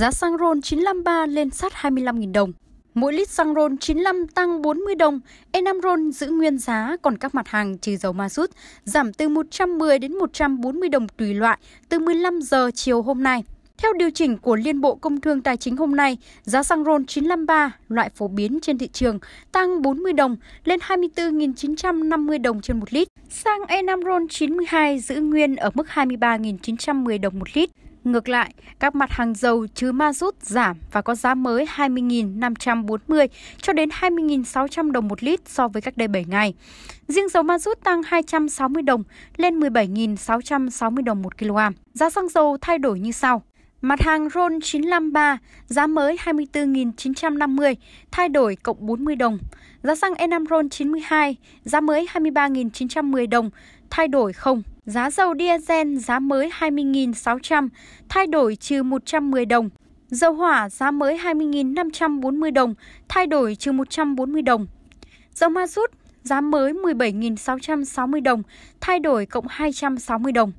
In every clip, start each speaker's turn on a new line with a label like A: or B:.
A: giá xăng RON 953 lên sát 25.000 đồng. Mỗi lít xăng RON 95 tăng 40 đồng, E5 RON giữ nguyên giá, còn các mặt hàng trừ dầu ma rút giảm từ 110 đến 140 đồng tùy loại từ 15 giờ chiều hôm nay. Theo điều chỉnh của Liên Bộ Công Thương Tài chính hôm nay, giá xăng RON 953 loại phổ biến trên thị trường tăng 40 đồng lên 24.950 đồng trên một lít. Xăng E5 RON 92 giữ nguyên ở mức 23.910 đồng một lít. Ngược lại, các mặt hàng dầu chứ ma rút giảm và có giá mới 20.540 cho đến 20.600 đồng một lít so với cách đây 7 ngày. Riêng dầu ma rút tăng 260 đồng lên 17.660 đồng một kg. Giá xăng dầu thay đổi như sau. Mặt hàng RON 953 giá mới 24.950, thay đổi cộng 40 đồng. Giá xăng E5 RON 92 giá mới 23.910 đồng, thay đổi không. Giá dầu diesel giá mới 20.600, thay đổi trừ 110 đồng. Dầu hỏa giá mới 20.540 đồng, thay đổi trừ 140 đồng. Dầu ma rút giá mới 17.660 đồng, thay đổi cộng 260 đồng.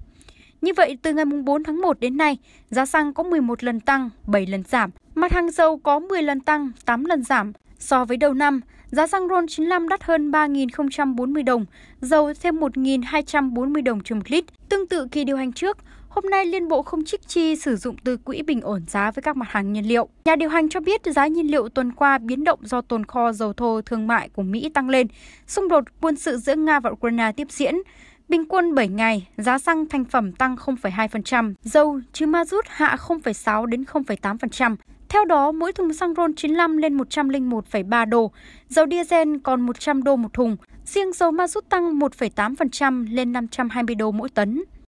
A: Như vậy, từ ngày 4 tháng 1 đến nay, giá xăng có 11 lần tăng, 7 lần giảm. Mặt hàng dầu có 10 lần tăng, 8 lần giảm. So với đầu năm, giá xăng RON95 đắt hơn 3.040 đồng, dầu thêm 1.240 đồng trên một lít. Tương tự kỳ điều hành trước, hôm nay Liên Bộ không trích chi sử dụng từ quỹ bình ổn giá với các mặt hàng nhiên liệu. Nhà điều hành cho biết giá nhiên liệu tuần qua biến động do tồn kho dầu thô thương mại của Mỹ tăng lên, xung đột quân sự giữa Nga và Ukraine tiếp diễn. Bình quân 7 ngày, giá xăng thành phẩm tăng 0,2%, dầu chứ ma rút hạ 0,6 đến 0,8%. Theo đó, mỗi thùng xăng RON 95 lên 101,3 đô, dầu diesel còn 100 đô một thùng, riêng dầu ma rút tăng 1,8% lên 520 đô mỗi tấn.